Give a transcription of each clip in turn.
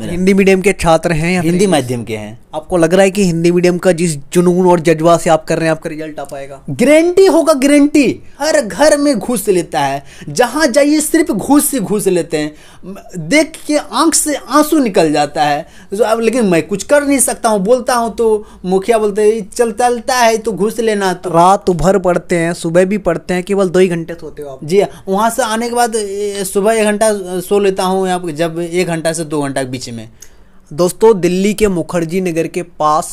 Hindi medium के छात्र हैं या हिंदी माध्यम के हैं आपको लग रहा है कि हिंदी मीडियम का जिस जुनून और जज्बा से आप कर रहे हैं आपका रिजल्ट आ पाएगा गारंटी होगा गारंटी हर घर में घुस लेता है जहां जाइए सिर्फ घुस से घूस लेते हैं देख के आंख से आंसू निकल जाता है जो अब लेकिन मैं कुछ कर नहीं सकता हूँ बोलता हूँ तो मुखिया बोलते हैं चल चलता है तो घुस लेना तो रात भर पढ़ते हैं सुबह भी पढ़ते हैं केवल दो ही घंटे सोते हो आप जी वहाँ से आने के बाद सुबह एक घंटा सो लेता हूँ जब एक घंटा से दो घंटा के बीच बीच में दोस्तों दिल्ली के मुखर्जी नगर के पास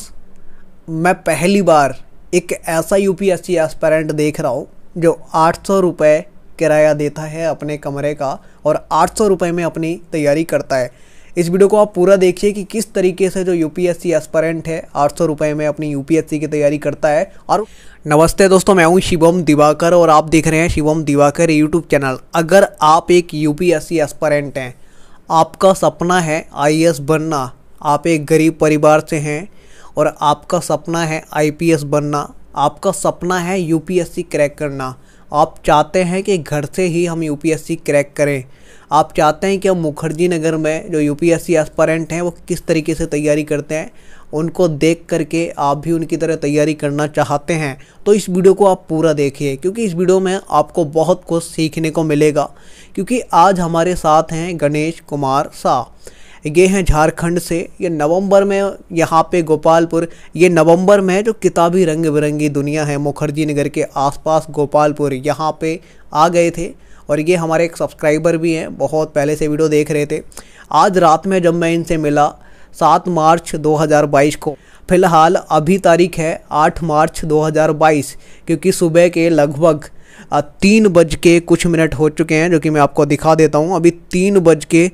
मैं पहली बार एक ऐसा यू पी एस एस्पेरेंट देख रहा हूँ जो आठ सौ रुपये किराया देता है अपने कमरे का और आठ सौ रुपये में अपनी तैयारी करता है इस वीडियो को आप पूरा देखिए कि किस तरीके से जो यू पी एस है आठ सौ रुपये में अपनी यू की तैयारी करता है और नमस्ते दोस्तों मैं हूँ शिवम दिवाकर और आप देख रहे हैं शिवम दिवाकर यूट्यूब चैनल अगर आप एक यू पी एस्परेंट हैं आपका सपना है आई बनना आप एक गरीब परिवार से हैं और आपका सपना है आई बनना आपका सपना है यू क्रैक करना आप चाहते हैं कि घर से ही हम यू क्रैक करें आप चाहते हैं कि हम मुखर्जी नगर में जो सी एस्पारेंट हैं वो किस तरीके से तैयारी करते हैं उनको देख करके आप भी उनकी तरह तैयारी करना चाहते हैं तो इस वीडियो को आप पूरा देखिए क्योंकि इस वीडियो में आपको बहुत कुछ सीखने को मिलेगा क्योंकि आज हमारे साथ हैं गणेश कुमार शाह ये हैं झारखंड से ये नवंबर में यहाँ पे गोपालपुर ये नवंबर में जो किताबी रंग बिरंगी दुनिया है मुखर्जी नगर के आसपास गोपालपुर यहाँ पे आ गए थे और ये हमारे एक सब्सक्राइबर भी हैं बहुत पहले से वीडियो देख रहे थे आज रात में जब मैं इनसे मिला सात मार्च 2022 को फिलहाल अभी तारीख है आठ मार्च 2022 क्योंकि सुबह के लगभग तीन बज के कुछ मिनट हो चुके हैं जो कि मैं आपको दिखा देता हूँ अभी तीन बज के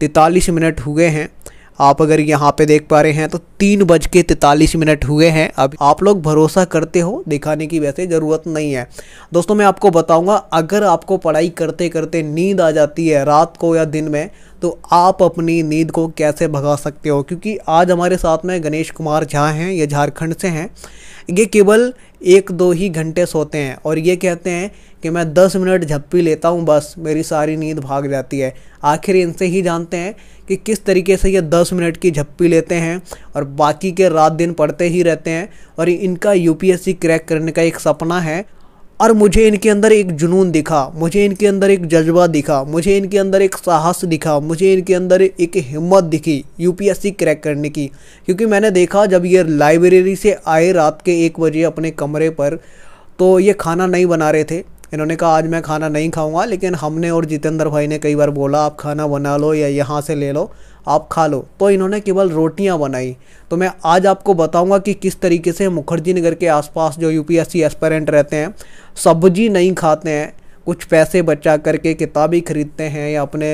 तैतालीस मिनट हुए हैं आप अगर यहाँ पे देख पा रहे हैं तो तीन बज के तैतालीस मिनट हुए हैं अब आप लोग भरोसा करते हो दिखाने की वैसे ज़रूरत नहीं है दोस्तों मैं आपको बताऊँगा अगर आपको पढ़ाई करते करते नींद आ जाती है रात को या दिन में तो आप अपनी नींद को कैसे भगा सकते हो क्योंकि आज हमारे साथ में गणेश कुमार झा हैं ये झारखंड से हैं ये केवल एक दो ही घंटे सोते हैं और ये कहते हैं कि मैं दस मिनट झप्पी लेता हूँ बस मेरी सारी नींद भाग जाती है आखिर इनसे ही जानते हैं कि किस तरीके से ये दस मिनट की झप्पी लेते हैं और बाकी के रात दिन पढ़ते ही रहते हैं और इनका यू क्रैक करने का एक सपना है और मुझे इनके अंदर एक जुनून दिखा मुझे इनके अंदर एक जज्बा दिखा मुझे इनके अंदर एक साहस दिखा मुझे इनके अंदर एक हिम्मत दिखी यूपीएससी क्रैक करने की क्योंकि मैंने देखा जब ये लाइब्रेरी से आए रात के एक बजे अपने कमरे पर तो ये खाना नहीं बना रहे थे इन्होंने कहा आज मैं खाना नहीं खाऊंगा लेकिन हमने और जितेंद्र भाई ने कई बार बोला आप खाना बना लो या यहाँ से ले लो आप खा लो तो इन्होंने केवल रोटियां बनाई तो मैं आज आपको बताऊंगा कि किस तरीके से मुखर्जी नगर के आसपास जो यूपीएससी एस्पेरेंट रहते हैं सब्जी नहीं खाते हैं कुछ पैसे बचा करके किताबें खरीदते हैं या अपने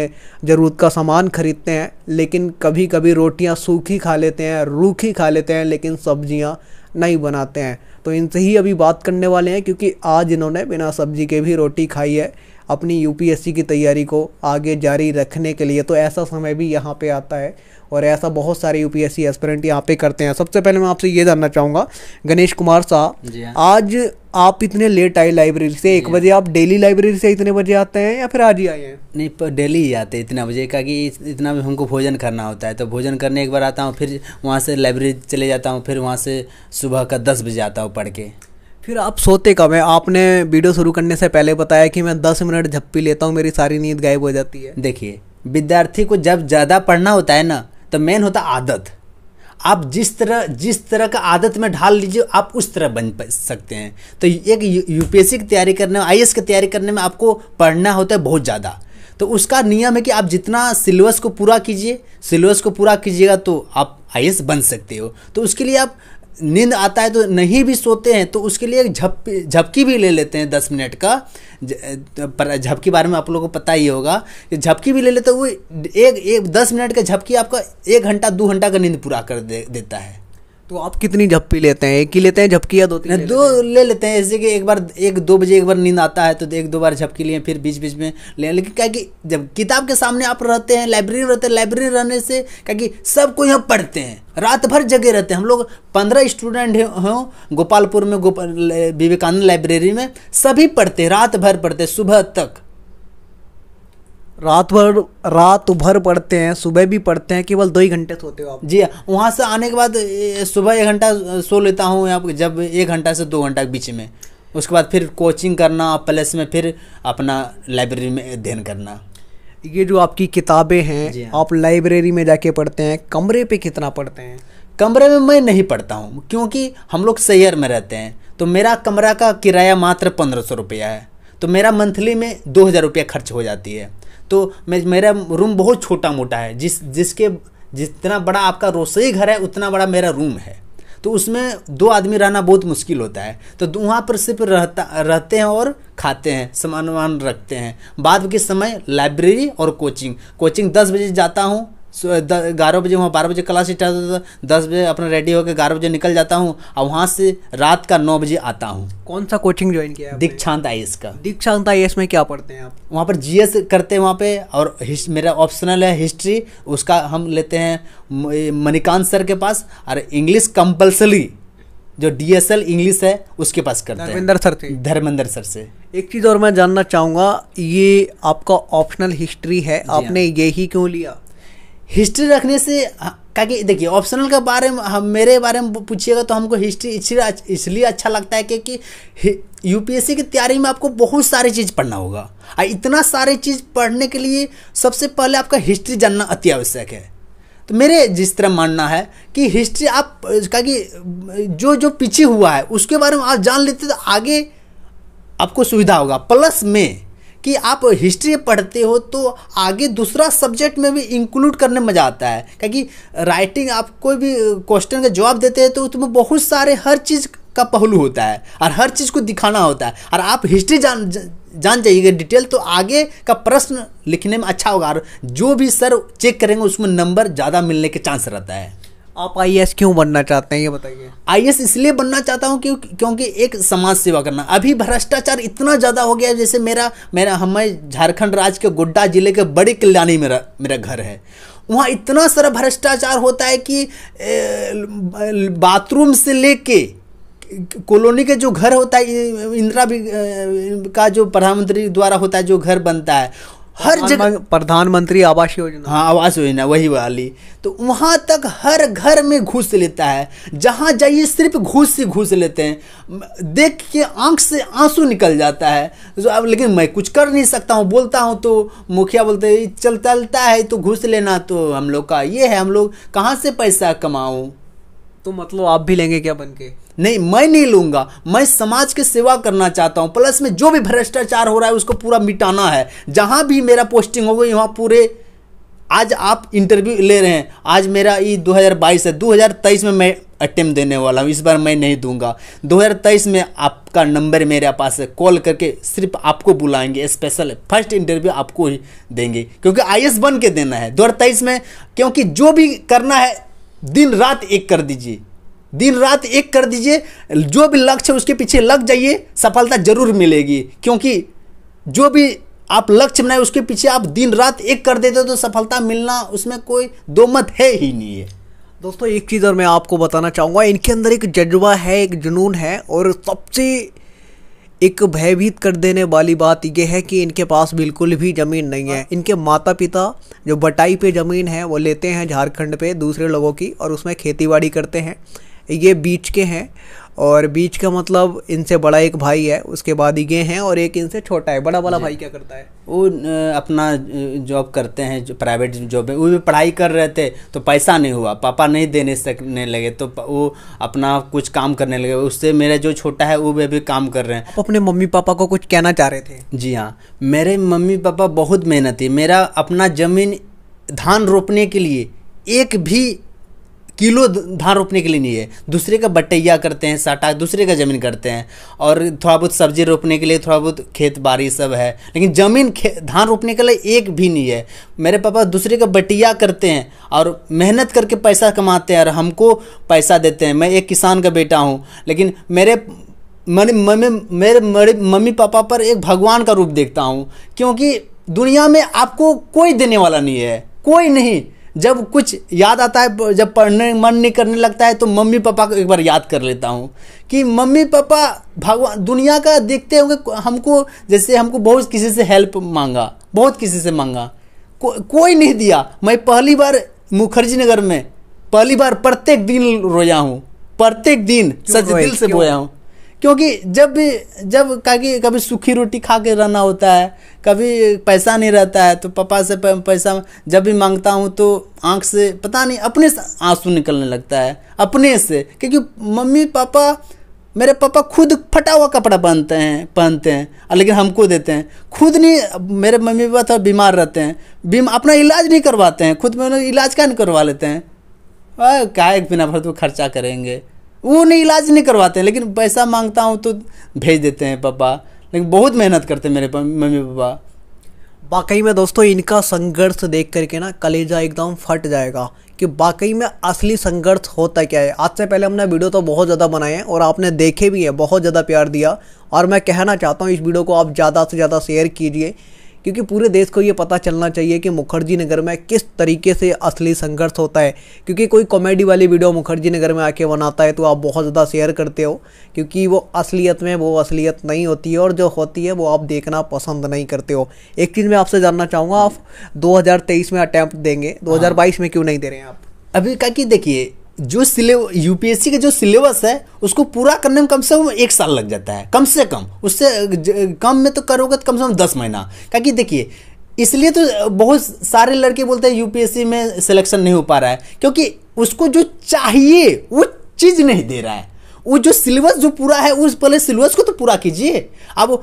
ज़रूरत का सामान खरीदते हैं लेकिन कभी कभी रोटियां सूखी खा लेते हैं रूखी खा लेते हैं लेकिन सब्जियां नहीं बनाते हैं तो इनसे ही अभी बात करने वाले हैं क्योंकि आज इन्होंने बिना सब्जी के भी रोटी खाई है अपनी यूपीएससी की तैयारी को आगे जारी रखने के लिए तो ऐसा समय भी यहाँ पे आता है और ऐसा बहुत सारे यूपीएससी एस्पिरेंट यहाँ पे करते हैं सबसे पहले मैं आपसे ये जानना चाहूँगा गणेश कुमार साह हाँ। आज आप इतने लेट आए लाइब्रेरी से एक हाँ। बजे आप डेली लाइब्रेरी से इतने बजे आते हैं या फिर आज ही आए हैं नहीं पर डेली ही आते हैं इतना बजे का कि इतना भी हमको भोजन करना होता है तो भोजन करने एक बार आता हूँ फिर वहाँ से लाइब्रेरी चले जाता हूँ फिर वहाँ से सुबह का दस बजे आता हूँ पढ़ के फिर आप सोते कब है आपने वीडियो शुरू करने से पहले बताया कि मैं दस मिनट झप्पी लेता हूँ मेरी सारी नींद गायब हो जाती है देखिए विद्यार्थी को जब ज़्यादा पढ़ना होता है ना तो मेन होता आदत आप जिस तरह जिस तरह का आदत में ढाल लीजिए आप उस तरह बन सकते हैं तो एक यूपीएससी की तैयारी करने में आई की तैयारी करने में आपको पढ़ना होता है बहुत ज़्यादा तो उसका नियम है कि आप जितना सिलेबस को पूरा कीजिए सिलेबस को पूरा कीजिएगा तो आप आई बन सकते हो तो उसके लिए आप नींद आता है तो नहीं भी सोते हैं तो उसके लिए एक झप झपकी भी ले लेते हैं दस मिनट का झपकी बारे में आप लोगों को पता ही होगा कि झपकी भी ले लेते हैं वो एक, एक दस मिनट का झपकी आपका एक घंटा दो घंटा का नींद पूरा कर दे, देता है तो आप कितनी झप्पी लेते हैं एक ही लेते हैं झपकी या दो तीन दो ले, लेते हैं जैसे कि एक बार एक दो बजे एक बार नींद आता है तो एक दो बार झपकी लिए फिर बीच बीच में ले लेकिन क्या कि जब किताब के सामने आप रहते हैं लाइब्रेरी में रहते हैं लाइब्रेरी रहने से क्या कि सब कोई हम पढ़ते हैं रात भर जगे रहते हैं हम लोग पंद्रह स्टूडेंट हों गोपालपुर में गोपाल विवेकानंद लाइब्रेरी में सभी पढ़ते हैं रात भर पढ़ते सुबह तक रात भर रात भर पढ़ते हैं सुबह भी पढ़ते हैं केवल दो ही घंटे सोते हो आप जी वहाँ से आने के बाद सुबह एक घंटा सो लेता हूँ यहाँ जब एक घंटा से दो घंटा के बीच में उसके बाद फिर कोचिंग करना प्लस में फिर अपना लाइब्रेरी में अध्ययन करना ये जो आपकी किताबें हैं हाँ। आप लाइब्रेरी में जाके पढ़ते हैं कमरे पे कितना पढ़ते हैं कमरे में मैं नहीं पढ़ता हूँ क्योंकि हम लोग शहर में रहते हैं तो मेरा कमरा का किराया मात्र पंद्रह सौ रुपया है तो मेरा मंथली में दो हज़ार रुपया खर्च हो जाती है तो मैं मेरा रूम बहुत छोटा मोटा है जिस जिसके जितना बड़ा आपका रसोई घर है उतना बड़ा मेरा रूम है तो उसमें दो आदमी रहना बहुत मुश्किल होता है तो वहाँ पर सिर्फ रहता रहते हैं और खाते हैं सामान वामान रखते हैं बाद के समय लाइब्रेरी और कोचिंग कोचिंग दस बजे जाता हूँ ग्यारह बजे वहाँ बारह बजे क्लास स्टार्ट होता था दस बजे अपना रेडी होकर ग्यारह बजे निकल जाता हूँ और वहाँ से रात का नौ बजे आता हूँ कौन सा कोचिंग ज्वाइन किया दीक्षांत आई एस का दीक्षांत आई एस में क्या पढ़ते हैं आप वहाँ पर जी एस करते हैं वहाँ पे और मेरा ऑप्शनल है हिस्ट्री उसका हम लेते हैं मणिकांत सर के पास और इंग्लिश कंपल्सरी जो डी एस एल इंग्लिश है उसके पास करते हैं धर्मेंद्र सर थे धर्मेंद्र सर से एक चीज़ और मैं जानना चाहूँगा ये आपका ऑप्शनल हिस्ट्री है हाँ। आपने यही क्यों लिया हिस्ट्री रखने से हाँ, क्या कि देखिए ऑप्शनल के बारे में हम हाँ, मेरे बारे में पूछिएगा तो हमको हिस्ट्री इसलिए अच्छा लगता है क्योंकि यूपीएससी की तैयारी में आपको बहुत सारी चीज़ पढ़ना होगा और इतना सारी चीज़ पढ़ने के लिए सबसे पहले आपका हिस्ट्री जानना अति आवश्यक है तो मेरे जिस तरह मानना है कि हिस्ट्री आप का कि जो जो पीछे हुआ है उसके बारे में आप जान लेते तो आगे आपको सुविधा होगा प्लस में कि आप हिस्ट्री पढ़ते हो तो आगे दूसरा सब्जेक्ट में भी इंक्लूड करने मज़ा आता है क्योंकि राइटिंग आप कोई भी क्वेश्चन का जवाब देते हैं तो उसमें बहुत सारे हर चीज़ का पहलू होता है और हर चीज़ को दिखाना होता है और आप हिस्ट्री जान जान जाइएगा डिटेल तो आगे का प्रश्न लिखने में अच्छा होगा और जो भी सर चेक करेंगे उसमें नंबर ज़्यादा मिलने के चांस रहता है आप आई क्यों बनना चाहते हैं ये बताइए आई इसलिए बनना चाहता हूँ क्यों क्योंकि एक समाज सेवा करना अभी भ्रष्टाचार इतना ज़्यादा हो गया जैसे मेरा मेरा हमें झारखंड राज्य के गोड्डा जिले के बड़े कल्याणी मेरा मेरा घर है वहाँ इतना सारा भ्रष्टाचार होता है कि बाथरूम से लेके कॉलोनी के जो घर होता है इंदिरा का जो प्रधानमंत्री द्वारा होता है जो घर बनता है हर जगह प्रधानमंत्री आवास योजना हाँ आवास योजना वही वाली तो वहाँ तक हर घर में घुस लेता है जहाँ जाइए सिर्फ घूस से घूस लेते हैं देख के आंख से आंसू निकल जाता है तो अब लेकिन मैं कुछ कर नहीं सकता हूँ बोलता हूँ तो मुखिया बोलते हैं चल चलता है तो घुस लेना तो हम लोग का ये है हम लोग कहाँ से पैसा कमाऊँ तो मतलब आप भी लेंगे क्या बन के नहीं मैं नहीं लूँगा मैं समाज की सेवा करना चाहता हूँ प्लस में जो भी भ्रष्टाचार हो रहा है उसको पूरा मिटाना है जहाँ भी मेरा पोस्टिंग हो गई वहाँ पूरे आज आप इंटरव्यू ले रहे हैं आज मेरा ये 2022 है 2023 में मैं अटेम्प देने वाला हूँ इस बार मैं नहीं दूंगा 2023 में आपका नंबर मेरे पास है कॉल करके सिर्फ आपको बुलाएंगे स्पेशल फर्स्ट इंटरव्यू आपको ही देंगे क्योंकि आई बन के देना है 2023 में क्योंकि जो भी करना है दिन रात एक कर दीजिए दिन रात एक कर दीजिए जो भी लक्ष्य उसके पीछे लग जाइए सफलता जरूर मिलेगी क्योंकि जो भी आप लक्ष्य बनाए उसके पीछे आप दिन रात एक कर देते हो तो सफलता मिलना उसमें कोई दो मत है ही नहीं है दोस्तों एक चीज़ और मैं आपको बताना चाहूँगा इनके अंदर एक जज्बा है एक जुनून है और सबसे एक भयभीत कर देने वाली बात यह है कि इनके पास बिल्कुल भी ज़मीन नहीं है इनके माता पिता जो बटाई पे ज़मीन है वो लेते हैं झारखंड पे दूसरे लोगों की और उसमें खेती बाड़ी करते हैं ये बीच के हैं और बीच का मतलब इनसे बड़ा एक भाई है उसके बाद ये हैं और एक इनसे छोटा है बड़ा वाला भाई क्या करता है वो अपना जॉब करते हैं जो प्राइवेट जॉब है वो भी पढ़ाई कर रहे थे तो पैसा नहीं हुआ पापा नहीं देने सकने लगे तो वो अपना कुछ काम करने लगे उससे मेरे जो छोटा है वो भी अभी काम कर रहे हैं आप अपने मम्मी पापा को कुछ कहना चाह रहे थे जी हाँ मेरे मम्मी पापा बहुत मेहनती मेरा अपना ज़मीन धान रोपने के लिए एक भी किलो धान रोपने के लिए नहीं है दूसरे का बटैया करते हैं साटा दूसरे का ज़मीन करते हैं और थोड़ा बहुत सब्जी रोपने के लिए थोड़ा बहुत खेत बाड़ी सब है लेकिन ज़मीन धान रोपने के लिए एक भी नहीं है मेरे पापा दूसरे का बटैया करते हैं और मेहनत करके पैसा कमाते हैं और हमको पैसा देते हैं मैं एक किसान का बेटा हूँ लेकिन मेरे मेरे मेरे मेरे मम्मी पापा पर एक भगवान का रूप देखता हूँ क्योंकि दुनिया में आपको कोई देने वाला नहीं है कोई नहीं जब कुछ याद आता है जब पढ़ने मन नहीं करने लगता है तो मम्मी पापा को एक बार याद कर लेता हूँ कि मम्मी पापा भगवान दुनिया का देखते होंगे हमको जैसे हमको बहुत किसी से हेल्प मांगा बहुत किसी से मांगा को, कोई नहीं दिया मैं पहली बार मुखर्जी नगर में पहली बार प्रत्येक दिन रोया हूँ प्रत्येक दिन सच दिल से बोया हूँ क्योंकि जब भी जब कभी कभी सूखी रोटी खा के रहना होता है कभी पैसा नहीं रहता है तो पापा से पैसा जब भी मांगता हूँ तो आँख से पता नहीं अपने से आंसू निकलने लगता है अपने से क्योंकि मम्मी पापा मेरे पापा खुद फटा हुआ कपड़ा पहनते हैं पहनते हैं लेकिन हमको देते हैं खुद नहीं मेरे मम्मी पापा थोड़ा बीमार रहते हैं बीम अपना इलाज नहीं करवाते हैं खुद में इलाज क्या नहीं करवा लेते हैं क्या एक बिना भर तो खर्चा करेंगे वो नहीं इलाज नहीं करवाते लेकिन पैसा मांगता हूँ तो भेज देते हैं पापा लेकिन बहुत मेहनत करते हैं मेरे मम्मी पापा वाकई में दोस्तों इनका संघर्ष देख करके ना कलेजा एकदम फट जाएगा कि वाकई में असली संघर्ष होता क्या है आज से पहले हमने वीडियो तो बहुत ज़्यादा बनाए हैं और आपने देखे भी हैं बहुत ज़्यादा प्यार दिया और मैं कहना चाहता हूँ इस वीडियो को आप ज़्यादा से ज़्यादा शेयर कीजिए क्योंकि पूरे देश को ये पता चलना चाहिए कि मुखर्जी नगर में किस तरीके से असली संघर्ष होता है क्योंकि कोई कॉमेडी वाली वीडियो मुखर्जी नगर में आके बनाता है तो आप बहुत ज़्यादा शेयर करते हो क्योंकि वो असलियत में वो असलियत नहीं होती है और जो होती है वो आप देखना पसंद नहीं करते हो एक चीज़ मैं आपसे जानना चाहूँगा आप दो में अटैम्प्ट देंगे दो में क्यों नहीं दे रहे हैं आप अभी क्या कि देखिए जो सिलेब यूपीएससी का जो सिलेबस है उसको पूरा करने में कम से कम एक साल लग जाता है कम से कम उससे कम में तो करोगे तो कम से कम दस महीना क्या कि देखिए इसलिए तो बहुत सारे लड़के बोलते हैं यूपीएससी में सिलेक्शन नहीं हो पा रहा है क्योंकि उसको जो चाहिए वो चीज़ नहीं दे रहा है वो जो सिलेबस जो पूरा है उस पहले सिलेबस को तो पूरा कीजिए अब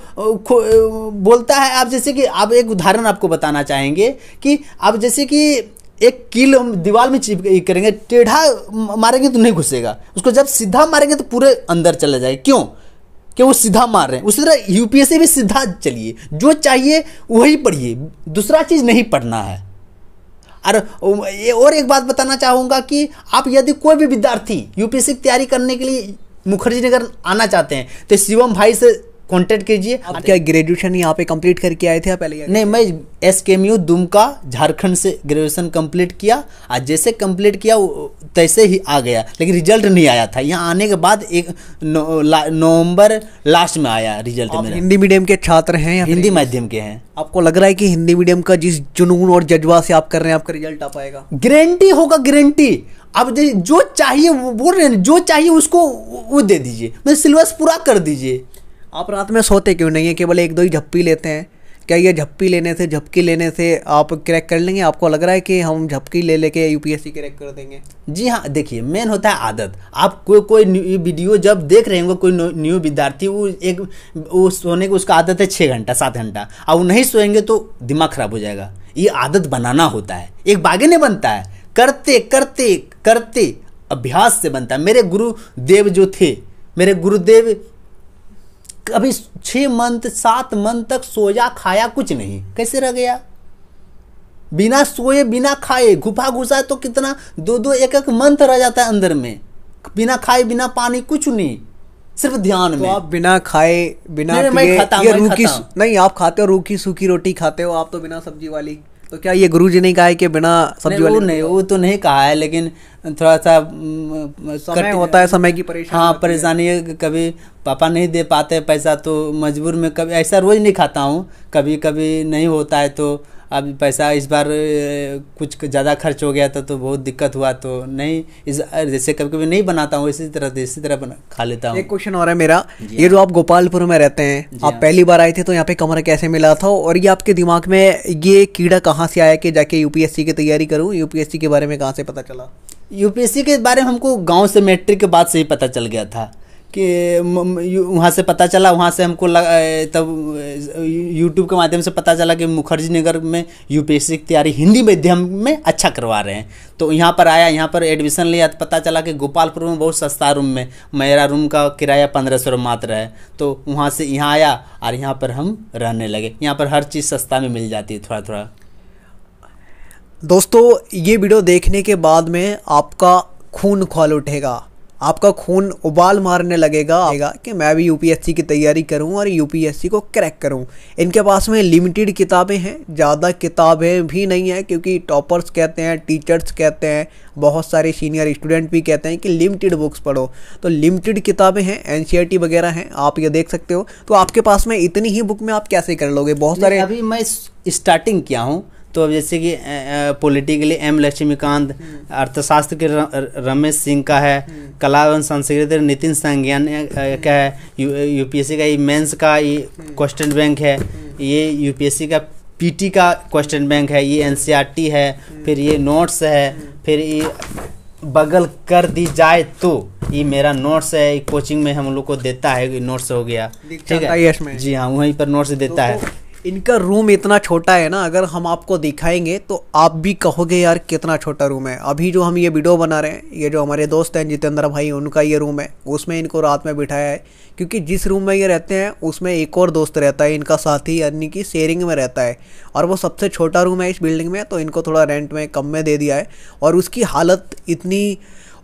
बोलता है आप जैसे कि आप एक उदाहरण आपको बताना चाहेंगे कि आप जैसे कि एक कील दीवार में करेंगे टेढ़ा मारेंगे तो नहीं घुसेगा उसको जब सीधा मारेंगे तो पूरे अंदर चला जाएगा क्यों कि वो सीधा मार रहे हैं उसी तरह यूपीएससी भी सीधा चलिए जो चाहिए वही पढ़िए दूसरा चीज़ नहीं पढ़ना है और और एक बात बताना चाहूँगा कि आप यदि कोई भी विद्यार्थी यूपीएससी की तैयारी करने के लिए मुखर्जी नगर आना चाहते हैं तो शिवम भाई से कॉन्टेक्ट कीजिए आप क्या ग्रेजुएशन यहाँ पे कंप्लीट करके आए थे या पहले नहीं मैं एस के एम यू दुमका झारखंड से ग्रेजुएशन कंप्लीट किया और जैसे कंप्लीट किया तैसे ही आ गया लेकिन रिजल्ट नहीं आया था यहाँ आने के बाद एक नवंबर ला, लास्ट में आया रिजल्ट मेरा हिंदी मीडियम के छात्र हैं या हिंदी माध्यम के हैं आपको लग रहा है कि हिंदी मीडियम का जिस जुनून और जज्बा से आप कर रहे हैं आपका रिजल्ट आ पाएगा गारंटी होगा गारंटी आप जो चाहिए वो बोल रहे हैं जो चाहिए उसको वो दे दीजिए मैं सिलेबस पूरा कर दीजिए आप रात में सोते क्यों नहीं है केवल एक दो ही झप्पी लेते हैं क्या ये झप्पी लेने से झपकी लेने से आप क्रैक कर लेंगे आपको लग रहा है कि हम झपकी ले लेके यूपीएससी क्रैक कर देंगे जी हाँ देखिए मेन होता है आदत आप को, कोई कोई वीडियो जब देख रहे होंगे कोई न्यू विद्यार्थी वो एक वो सोने की उसका आदत है छः घंटा सात घंटा अब वो नहीं सोएंगे तो दिमाग खराब हो जाएगा ये आदत बनाना होता है एक बागे नहीं बनता है करते करते करते अभ्यास से बनता है मेरे गुरुदेव जो थे मेरे गुरुदेव कभी छः मंथ सात मंथ तक सोया खाया कुछ नहीं कैसे रह गया बिना सोए बिना खाए घुफा घुसा तो कितना दो दो एक एक मंथ रह जाता है अंदर में बिना खाए बिना पानी कुछ नहीं सिर्फ ध्यान तो में आप बिना खाए बिना नहीं, खाता, खाता। नहीं आप खाते हो रूखी सूखी रोटी खाते हो आप तो बिना सब्जी वाली तो क्या ये गुरु जी ने कहा है कि बिना सब्जी वाले नहीं वो तो नहीं कहा है लेकिन थोड़ा सा समय होता है समय की परेशानी हाँ परेशानी है कभी पापा नहीं दे पाते पैसा तो मजबूर में कभी ऐसा रोज़ नहीं खाता हूँ कभी कभी नहीं होता है तो अब पैसा इस बार कुछ ज़्यादा खर्च हो गया था तो बहुत दिक्कत हुआ तो नहीं इस जैसे कभी कभी नहीं बनाता हूँ इसी तरह इसी तरह बना खा लेता हूँ एक क्वेश्चन और है मेरा ये जो आप गोपालपुर में रहते हैं आप हाँ। पहली बार आए थे तो यहाँ पे कमरा कैसे मिला था और ये आपके दिमाग में ये कीड़ा कहाँ से आया कि जाके यूपीएससी की तैयारी करूँ यूपीएससी के बारे में कहाँ से पता चला यूपीएससी के बारे में हमको गाँव से मैट्रिक के बाद से ही पता चल गया था कि वहाँ से पता चला वहाँ से हमको तब यूट्यूब के माध्यम से पता चला कि मुखर्जी नगर में यूपीएससी की तैयारी हिंदी माध्यम में अच्छा करवा रहे हैं तो यहाँ पर आया यहाँ पर एडमिशन लिया तो पता चला कि गोपालपुर में बहुत सस्ता रूम में मेरा रूम का किराया पंद्रह सौ मात्र है तो वहाँ से यहाँ आया और यहाँ पर हम रहने लगे यहाँ पर हर चीज़ सस्ता में मिल जाती है थोड़ा थोड़ा दोस्तों ये वीडियो देखने के बाद में आपका खून खोल उठेगा आपका खून उबाल मारने लगेगा आएगा कि मैं भी यूपीएससी की तैयारी करूं और यूपीएससी को क्रैक करूं इनके पास में लिमिटेड किताबें हैं ज़्यादा किताबें भी नहीं हैं क्योंकि टॉपर्स कहते हैं टीचर्स कहते हैं बहुत सारे सीनियर स्टूडेंट भी कहते हैं कि लिमिटेड बुक्स पढ़ो तो लिमिटेड किताबें हैं एन e वगैरह हैं आप ये देख सकते हो तो आपके पास में इतनी ही बुक में आप कैसे कर लोगे बहुत सारे अभी मैं स्टार्टिंग किया हूँ तो अब जैसे कि पॉलिटिकली एम लक्ष्मीकांत हम्म। अर्थशास्त्र के रमेश सिंह का है हम्म। कला एवं संस्कृति नितिन संज्ञान का है यू यूपीएससी का ये मेंस का ये क्वेश्चन हम्म। बैंक है ये यूपीएससी का पीटी का क्वेश्चन बैंक है ये एनसीईआरटी e है फिर ये नोट्स है फिर ये बगल कर दी जाए तो ये मेरा नोट्स है कोचिंग में हम लोग को देता है नोट्स हो गया ठीक है जी हाँ वहीं पर नोट्स देता तो है इनका रूम इतना छोटा है ना अगर हम आपको दिखाएंगे तो आप भी कहोगे यार कितना छोटा रूम है अभी जो हम ये वीडियो बना रहे हैं ये जो हमारे दोस्त हैं जितेंद्र भाई उनका ये रूम है उसमें इनको रात में बिठाया है क्योंकि जिस रूम में ये रहते हैं उसमें एक और दोस्त रहता है इनका साथी यानी कि शेयरिंग में रहता है और वो सबसे छोटा रूम है इस बिल्डिंग में तो इनको थोड़ा रेंट में कम में दे दिया है और उसकी हालत इतनी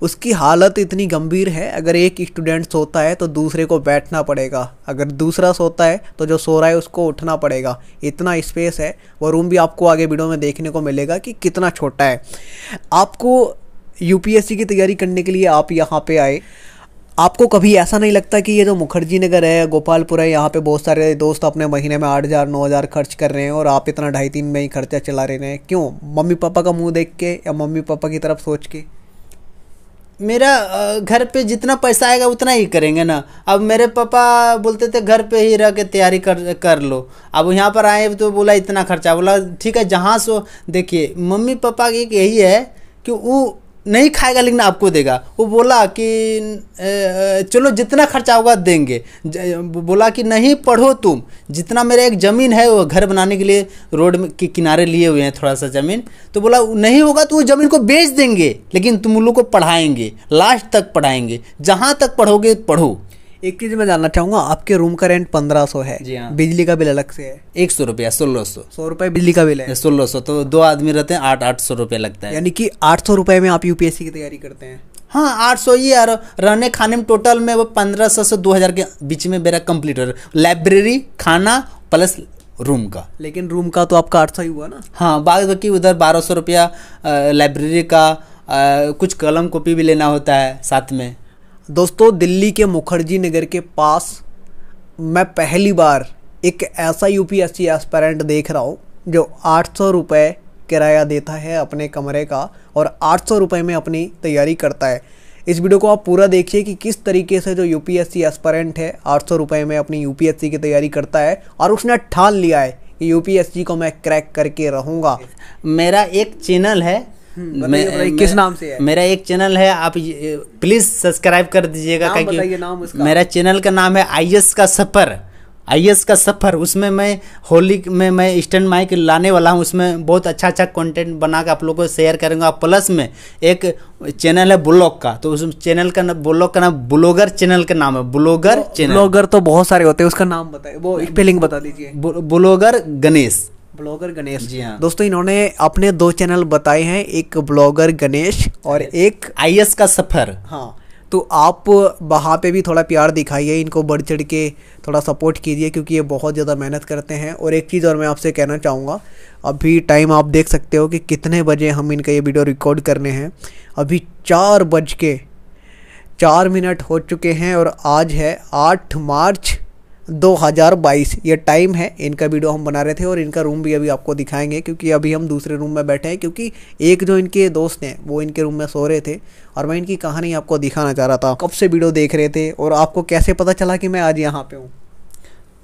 उसकी हालत इतनी गंभीर है अगर एक स्टूडेंट सोता है तो दूसरे को बैठना पड़ेगा अगर दूसरा सोता है तो जो सो रहा है उसको उठना पड़ेगा इतना स्पेस है वो रूम भी आपको आगे वीडियो में देखने को मिलेगा कि कितना छोटा है आपको यूपीएससी की तैयारी करने के लिए आप यहाँ पर आए आपको कभी ऐसा नहीं लगता कि ये जो मुखर्जी नगर है गोपालपुर है यहाँ पे बहुत सारे दोस्त अपने महीने में आठ हज़ार नौ हज़ार खर्च कर रहे हैं और आप इतना ढाई तीन में ही खर्चा चला रहे हैं क्यों मम्मी पापा का मुंह देख के या मम्मी पापा की तरफ सोच के मेरा घर पे जितना पैसा आएगा उतना ही करेंगे ना अब मेरे पापा बोलते थे घर पे ही रह के तैयारी कर कर लो अब यहाँ पर आए तो बोला इतना खर्चा बोला ठीक है जहाँ सो देखिए मम्मी पापा की यही है कि वो नहीं खाएगा लेकिन आपको देगा वो बोला कि चलो जितना खर्चा होगा देंगे बोला कि नहीं पढ़ो तुम जितना मेरा एक ज़मीन है वो घर बनाने के लिए रोड के किनारे लिए हुए हैं थोड़ा सा ज़मीन तो बोला नहीं होगा तो वो ज़मीन को बेच देंगे लेकिन तुम लोग को पढ़ाएंगे लास्ट तक पढ़ाएंगे जहाँ तक पढ़ोगे पढ़ो एक चीज मैं जानना चाहूंगा आपके रूम का रेंट पंद्रह सौ है जी हाँ बिजली का बिल अलग से है एक सौ रुपया सोलह सौ सौ रुपये बिजली का बिल है सोलह सौ तो दो आदमी रहते हैं आठ आठ सौ रुपये लगता है यानी कि आठ सौ रुपए में आप यूपीएससी की तैयारी करते हैं हाँ आठ सौ ही यार रहने खाने में टोटल में वो पंद्रह सौ से दो हज़ार के बीच में मेरा कंप्लीट हो लाइब्रेरी खाना प्लस रूम का लेकिन रूम का तो आपका आठ सौ ही हुआ ना हाँ बाकी उधर बारह सौ रुपया लाइब्रेरी का आ, कुछ कलम कॉपी भी लेना होता है साथ में दोस्तों दिल्ली के मुखर्जी नगर के पास मैं पहली बार एक ऐसा यूपीएससी एस्पेरेंट देख रहा हूँ जो आठ सौ रुपये किराया देता है अपने कमरे का और आठ सौ रुपये में अपनी तैयारी करता है इस वीडियो को आप पूरा देखिए कि किस तरीके से जो यूपीएससी एस्पेरेंट है आठ सौ रुपये में अपनी यूपीएससी की तैयारी करता है और उसने ठान लिया है कि यूपीएससी को मैं क्रैक करके रहूँगा मेरा एक चैनल है हम्म। मैं किस नाम से है मेरा एक चैनल है आप प्लीज सब्सक्राइब कर दीजिएगा क्योंकि मेरा चैनल का नाम है आई का सफर आई का सफ़र उसमें मैं होली में मैं स्टैंड माइक लाने वाला हूँ उसमें बहुत अच्छा अच्छा कंटेंट बना के आप लोगों को शेयर करूँगा प्लस में एक चैनल है ब्लॉग का तो उस चैनल का ब्लॉग का नाम ब्लॉगर चैनल का नाम है ब्लॉगर चैनल ब्लॉगर तो बहुत सारे होते हैं उसका नाम बताए वो स्पेलिंग बता दीजिए ब्लॉगर गणेश ब्लॉगर गणेश जी हाँ दोस्तों इन्होंने अपने दो चैनल बताए हैं एक ब्लॉगर गणेश और एक आई का सफ़र हाँ तो आप वहाँ पे भी थोड़ा प्यार दिखाइए इनको बढ़ चढ़ के थोड़ा सपोर्ट कीजिए क्योंकि ये बहुत ज़्यादा मेहनत करते हैं और एक चीज़ और मैं आपसे कहना चाहूँगा अभी टाइम आप देख सकते हो कि कितने बजे हम इनका ये वीडियो रिकॉर्ड करने हैं अभी चार बज के चार मिनट हो चुके हैं और आज है आठ मार्च 2022 ये टाइम है इनका वीडियो हम बना रहे थे और इनका रूम भी अभी आपको दिखाएंगे क्योंकि अभी हम दूसरे रूम में बैठे हैं क्योंकि एक जो इनके दोस्त हैं वो इनके रूम में सो रहे थे और मैं इनकी कहानी आपको दिखाना चाह रहा था कब से वीडियो देख रहे थे और आपको कैसे पता चला कि मैं आज यहाँ पे हूँ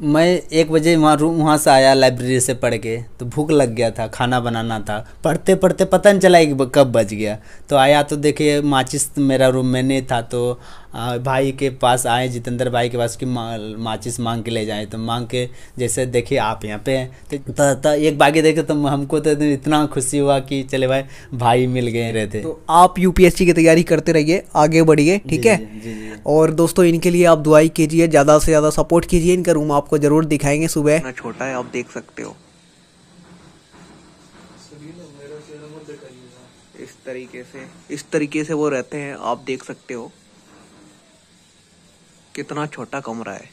मैं एक बजे वहाँ रूम वहाँ से आया लाइब्रेरी से पढ़ के तो भूख लग गया था खाना बनाना था पढ़ते पढ़ते पता नहीं चला कि कब बज गया तो आया तो देखिए माचिस मेरा रूम में नहीं था तो भाई के पास आए जितेंद्र भाई के पास कि माचिस मांग के ले जाए तो मांग के जैसे देखिए आप यहाँ पे हैं तो, एक बागी देखे तो हमको तो इतना खुशी हुआ कि चले भाई भाई मिल गए रहते तो आप यूपीएससी की तैयारी करते रहिए आगे बढ़िए ठीक है जी, जी, और दोस्तों इनके लिए आप दुआई कीजिए ज़्यादा से ज़्यादा सपोर्ट कीजिए इनका रूम आपको ज़रूर दिखाएंगे सुबह छोटा है आप देख सकते हो इस तरीके से इस तरीके से वो रहते हैं आप देख सकते हो कितना छोटा कमरा है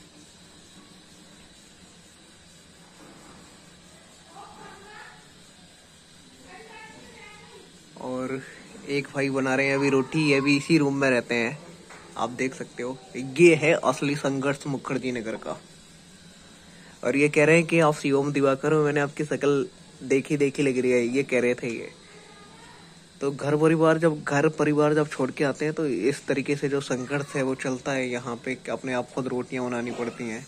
और एक भाई बना रहे हैं अभी रोटी ये भी इसी रूम में रहते हैं आप देख सकते हो ये है असली संघर्ष मुखर्जी नगर का और ये कह रहे हैं कि आप शिवम दिवाकर हो मैंने आपकी शकल देखी देखी लग रही है ये कह रहे थे ये तो घर परिवार जब घर परिवार जब छोड़ के आते हैं तो इस तरीके से जो संघर्ष है वो चलता है यहाँ पे अपने आप खुद रोटियाँ बनानी पड़ती हैं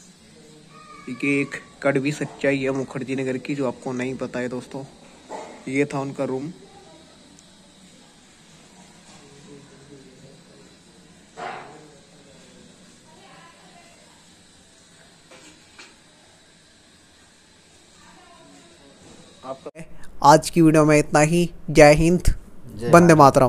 ये एक कड़वी सच्चाई है मुखर्जी नगर की जो आपको नहीं पता है दोस्तों ये था उनका रूम आज की वीडियो में इतना ही जय हिंद वंदे मातरम